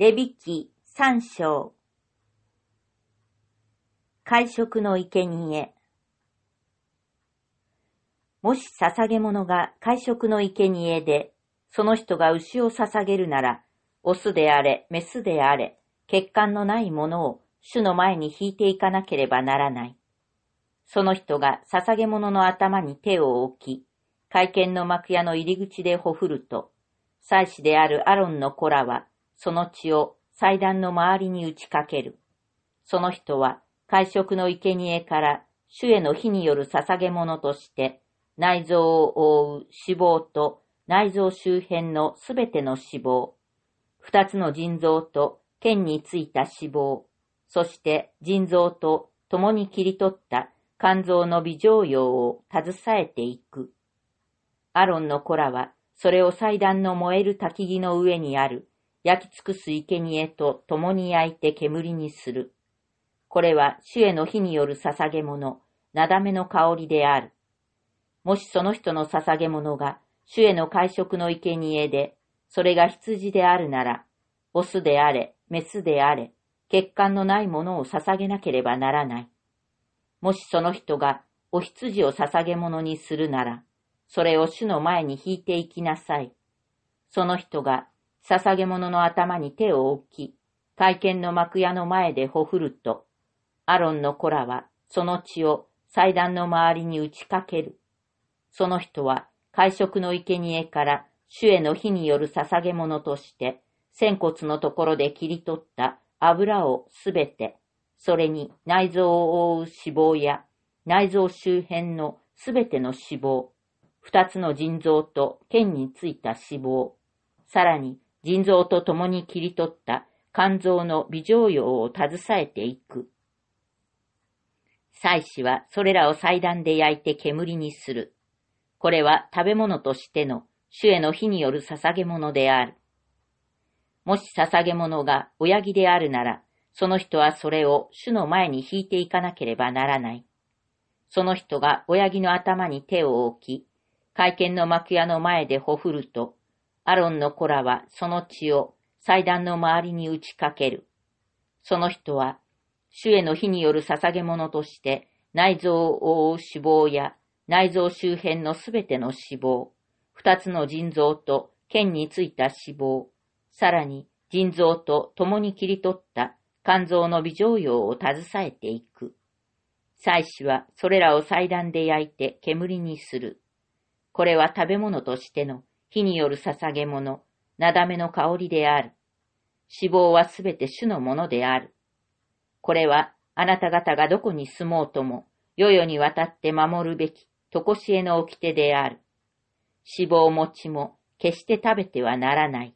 レビ記三章。会食の生贄もし捧げ物が会食の生贄で、その人が牛を捧げるなら、オスであれ、メスであれ、血管のないものを主の前に引いていかなければならない。その人が捧げ物の頭に手を置き、会見の幕屋の入り口でほふると、祭司であるアロンの子らはその血を祭壇の周りに打ちかける。その人は会食の生贄から主への火による捧げ物として、内臓を覆う脂肪と内臓周辺のすべての脂肪、二つの腎臓と剣についた脂肪、そして腎臓と共に切り取った肝臓の微乗用を携えていく。アロンの子らは、それを祭壇の燃える焚き木の上にある焼き尽くす生贄と共に焼いて煙にする。これは主への火による捧げ物、なだめの香りである。もしその人の捧げ物が主への会食の生贄で、それが羊であるなら、オスであれ、メスであれ、血管のないものを捧げなければならない。もしその人がお羊を捧げ物にするなら、それを主の前に引いていきなさい。その人が捧げ物の頭に手を置き、会見の幕屋の前でほふると、アロンの子らはその血を祭壇の周りに打ちかける。その人は会食の生贄から主への火による捧げ物として、仙骨のところで切り取った油をすべて、それに内臓を覆う脂肪や内臓周辺のすべての脂肪、二つの腎臓と腱についた脂肪、さらに腎臓と共に切り取った肝臓の微乗用を携えていく。祭司はそれらを祭壇で焼いて煙にする。これは食べ物としての主への火による捧げ物である。もし捧げ物が親木であるなら、その人はそれを主の前に引いていかなければならない。その人が親木の頭に手を置き、会見の幕屋の前でほふると、アロンの子らはその血を祭壇の周りに打ちかける。その人は、主への火による捧げ物として、内臓を覆う脂肪や内臓周辺のすべての脂肪、二つの腎臓と腱についた脂肪、さらに腎臓と共に切り取った肝臓の微常用を携えていく。祭司はそれらを祭壇で焼いて煙にする。これは食べ物としての火による捧げ物、なだめの香りである。死亡はすべて主のものである。これはあなた方がどこに住もうとも、世々にわたって守るべき、とこしえの掟である。死亡持ちも決して食べてはならない。